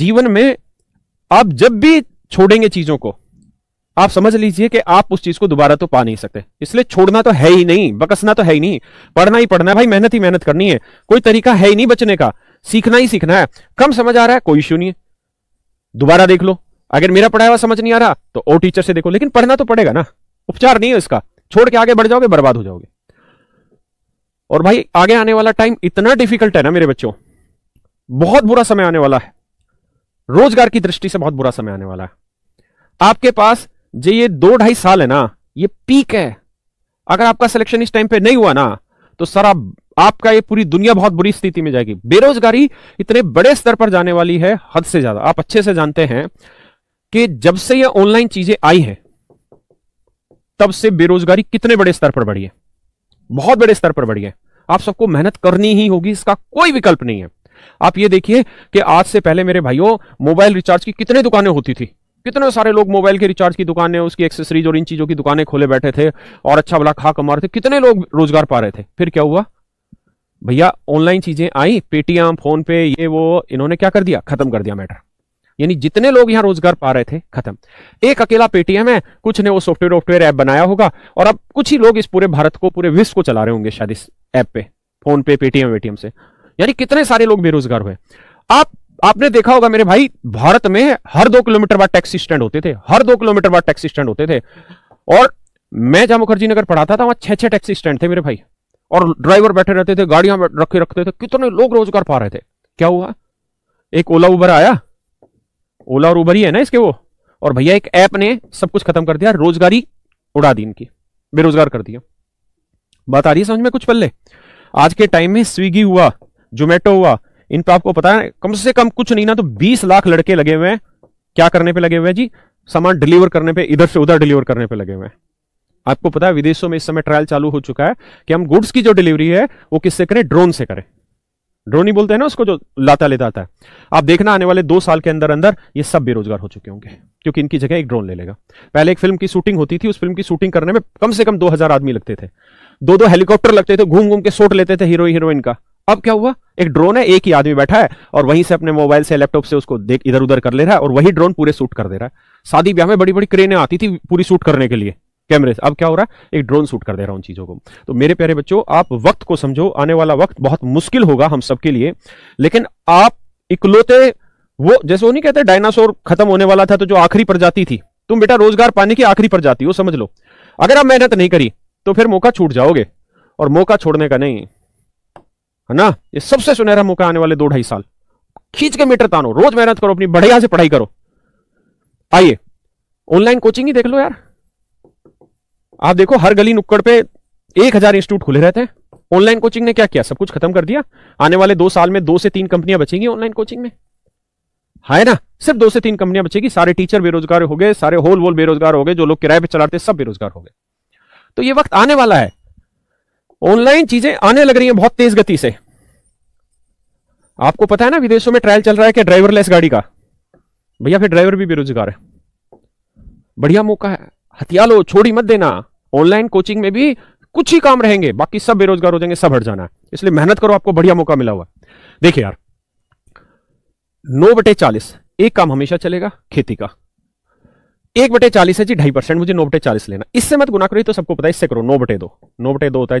जीवन में आप जब भी छोड़ेंगे चीजों को आप समझ लीजिए कि आप उस चीज को दोबारा तो पा नहीं सकते इसलिए छोड़ना तो है ही नहीं बकसना तो है ही नहीं पढ़ना ही पढ़ना है भाई मेहनत ही मेहनत करनी है कोई तरीका है ही नहीं बचने का सीखना ही सीखना है कम समझ आ रहा है कोई इश्यू नहीं है दोबारा देख लो अगर मेरा पढ़ाया हुआ समझ नहीं आ रहा तो और टीचर से देखो लेकिन पढ़ना तो पड़ेगा ना उपचार नहीं है इसका छोड़ के आगे बढ़ जाओगे बर्बाद हो जाओगे और भाई आगे आने वाला टाइम इतना डिफिकल्ट है ना मेरे बच्चों बहुत बुरा समय आने वाला है रोजगार की दृष्टि से बहुत बुरा समय आने वाला है आपके पास जो ये दो ढाई साल है ना ये पीक है अगर आपका सिलेक्शन इस टाइम पे नहीं हुआ ना तो सर आप आपका ये पूरी दुनिया बहुत बुरी स्थिति में जाएगी बेरोजगारी इतने बड़े स्तर पर जाने वाली है हद से ज्यादा आप अच्छे से जानते हैं कि जब से ये ऑनलाइन चीजें आई हैं तब से बेरोजगारी कितने बड़े स्तर पर बढ़ी है बहुत बड़े स्तर पर बढ़ी है आप सबको मेहनत करनी ही होगी इसका कोई विकल्प नहीं है आप ये देखिए कि आज से पहले मेरे भाइयों मोबाइल रिचार्ज की कितनी दुकानें होती थी कितने सारे लोग मोबाइल के रिचार्ज की दुकानें उसकी एक्सेसरीज और इन चीजों की दुकानें खोले बैठे थे और अच्छा भला खा कमा रहे थे कितने लोग रोजगार पा रहे थे फिर क्या हुआ भैया ऑनलाइन चीजें आई पेटीएम फोन पे ये वो इन्होंने क्या कर दिया खत्म कर दिया मैटर यानी जितने लोग यहां रोजगार पा रहे थे खत्म एक अकेला पेटीएम है कुछ ने वो सॉफ्टवेयर वॉफ्टवेयर ऐप बनाया होगा और अब कुछ ही लोग इस पूरे भारत को पूरे विश्व को चला रहे होंगे शायद इस ऐप पे फोन पे पेटीएम वेटीएम से यानी कितने सारे लोग बेरोजगार हुए आप आपने देखा होगा मेरे भाई भारत में हर दो किलोमीटर बाद टैक्सी स्टैंड होते थे हर दो किलोमीटर बाद टैक्सी स्टैंड होते थे और मैं जहां मुखर्जी नगर पढ़ाता था वहां छह छह टैक्सी स्टैंड थे मेरे भाई और ड्राइवर बैठे रहते थे गाड़ियां रखे रखते थे कितने लोग रोजगार पा रहे थे क्या हुआ एक ओला उबर आया ओला और उबर ही है ना इसके वो और भैया एक ऐप ने सब कुछ खत्म कर दिया रोजगारी उड़ा दी इनकी बेरोजगार कर दिया बात आ रही है समझ में कुछ पल्ले आज के टाइम में स्विगी हुआ जोमेटो हुआ इन पर आपको पता है कम से कम कुछ नहीं ना तो बीस लाख लड़के लगे हुए हैं क्या करने पे लगे हुए हैं जी सामान डिलीवर करने पे इधर से उधर डिलीवर करने पे लगे हुए हैं आपको पता है विदेशों में इस समय ट्रायल चालू हो चुका है कि हम गुड्स की जो डिलीवरी है वो किससे करें ड्रोन से करें ड्रोन ही बोलते हैं ना उसको जो लाता लेता जाता है आप देखना आने वाले दो साल के अंदर अंदर ये सब बेरोजगार हो चुके होंगे क्योंकि इनकी जगह एक ड्रोन ले लेगा पहले एक फिल्म की शूटिंग होती थी उस फिल्म की शूटिंग करने में कम से कम दो आदमी लगते थे दो दो हेलीकॉप्टर लगते थे घूम घूम के सोट लेते थे हीरो हीरोइन का अब क्या हुआ एक ड्रोन है एक ही आदमी बैठा है और वहीं से अपने मोबाइल से लैपटॉप से उसको देख इधर उधर कर ले रहा है और वही ड्रोन पूरे शूट कर दे रहा है शादी ब्याह में बड़ी बड़ी क्रेनें आती थी पूरी शूट करने के लिए कैमरे से अब क्या हो रहा है एक ड्रोन शूट कर दे रहा हूं उन चीजों को तो मेरे प्यारे बच्चों आप वक्त को समझो आने वाला वक्त बहुत मुश्किल होगा हम सबके लिए लेकिन आप इकलौते वो जैसे वो नहीं कहते डायनासोर खत्म होने वाला था तो जो आखिरी प्रजाति थी तुम बेटा रोजगार पाने की आखिरी प्रजाति हो समझ लो अगर आप मेहनत नहीं करी तो फिर मौका छूट जाओगे और मौका छोड़ने का नहीं है ना ये सबसे सुनहरा मौका आने वाले दो ढाई साल खींच के मीटर तानो रोज मेहनत करो अपनी बढ़िया से पढ़ाई करो आइए ऑनलाइन कोचिंग ही देख लो यार आप देखो हर गली नुक्कड़ पे एक हजार इंस्टीट्यूट खुले रहते हैं ऑनलाइन कोचिंग ने क्या किया सब कुछ खत्म कर दिया आने वाले दो साल में दो से तीन कंपनियां बचेंगी ऑनलाइन कोचिंग में है ना सिर्फ दो से तीन कंपनियां बचेगी सारे टीचर बेरोजगार हो गए सारे होल वोल बेरोजगार हो गए जो लोग किराए पे चलाते सब बेरोजगार हो गए तो ये वक्त आने वाला है ऑनलाइन चीजें आने लग रही हैं बहुत तेज गति से आपको पता है ना विदेशों में ट्रायल चल रहा है कि ड्राइवरलेस गाड़ी का भैया फिर ड्राइवर भी बेरोजगार है बढ़िया मौका है हथिया लो छोड़ी मत देना ऑनलाइन कोचिंग में भी कुछ ही काम रहेंगे बाकी सब बेरोजगार हो जाएंगे सब हट जाना है इसलिए मेहनत करो आपको बढ़िया मौका मिला हुआ देखिए यार नौ बटे चालीस एक काम हमेशा चलेगा खेती का एक बटे चालीस है जी ढाई परसेंट मुझे नौ बटे चालीस लेना इससे मत गुना करो तो सबको पता है इससे करो नौ बटे दो नौ बटे दो होता है जी